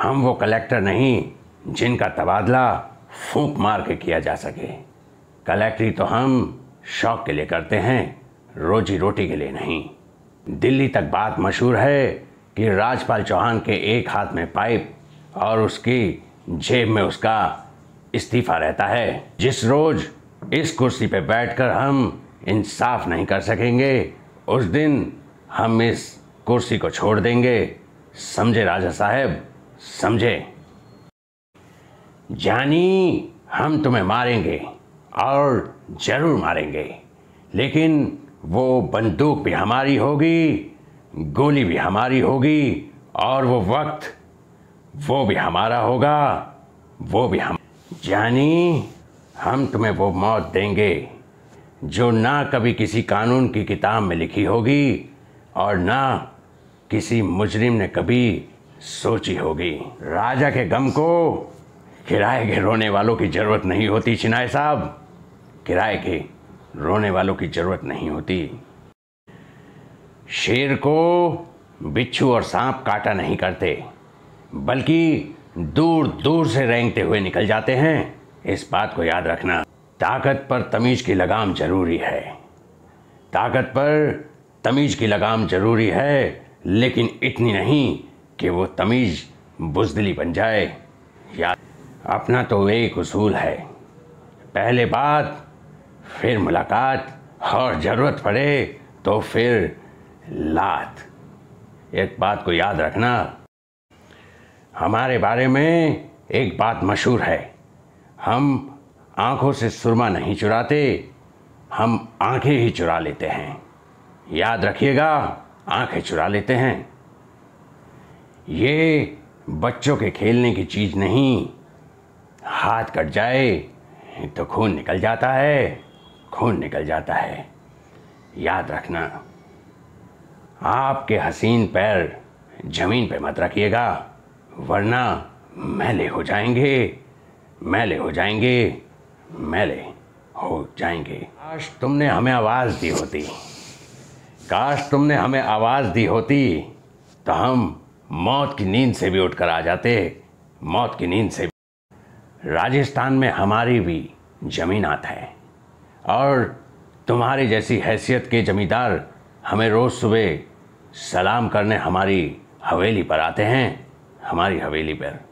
हम वो कलेक्टर नहीं जिनका तबादला फूंक मार के किया जा सके कलेक्टरी तो हम शौक के लिए करते हैं रोजी रोटी के लिए नहीं दिल्ली तक बात मशहूर है कि राजपाल चौहान के एक हाथ में पाइप और उसकी जेब में उसका इस्तीफा रहता है जिस रोज इस कुर्सी पे बैठकर हम इंसाफ नहीं कर सकेंगे उस दिन हम इस कुर्सी को छोड़ देंगे समझे राजा साहब समझे जानी हम तुम्हें मारेंगे और जरूर मारेंगे लेकिन वो बंदूक भी हमारी होगी गोली भी हमारी होगी और वो वक्त वो भी हमारा होगा वो भी हम जानी हम तुम्हें वो मौत देंगे जो ना कभी किसी कानून की किताब में लिखी होगी और ना किसी मुजरिम ने कभी सोची होगी राजा के गम को किराए के रोने वालों की ज़रूरत नहीं होती चिनाए साहब किराए के रोने वालों की ज़रूरत नहीं होती शेर को बिच्छू और सांप काटा नहीं करते बल्कि दूर दूर से रेंगते हुए निकल जाते हैं इस बात को याद रखना ताकत पर तमीज़ की लगाम ज़रूरी है ताकत पर तमीज़ की लगाम ज़रूरी है लेकिन इतनी नहीं कि वो तमीज़ बुजदली बन जाए या अपना तो एक उसूल है पहले बात फिर मुलाकात और ज़रूरत पड़े तो फिर लात एक बात को याद रखना हमारे बारे में एक बात मशहूर है हम आंखों से सुरमा नहीं चुराते हम आंखें ही चुरा लेते हैं याद रखिएगा आंखें चुरा लेते हैं ये बच्चों के खेलने की चीज़ नहीं हाथ कट जाए तो खून निकल जाता है खून निकल जाता है याद रखना आपके हसीन पैर जमीन पे मत रखिएगा वरना मैले हो जाएंगे मैले हो जाएंगे मैले हो जाएंगे काश तुमने हमें आवाज़ दी होती काश तुमने हमें आवाज़ दी होती तो हम मौत की नींद से भी उठकर आ जाते मौत की नींद से भी राजस्थान में हमारी भी जमीनात है और तुम्हारे जैसी हैसियत के जमींदार हमें रोज़ सुबह सलाम करने हमारी हवेली पर आते हैं हमारी हवेली पर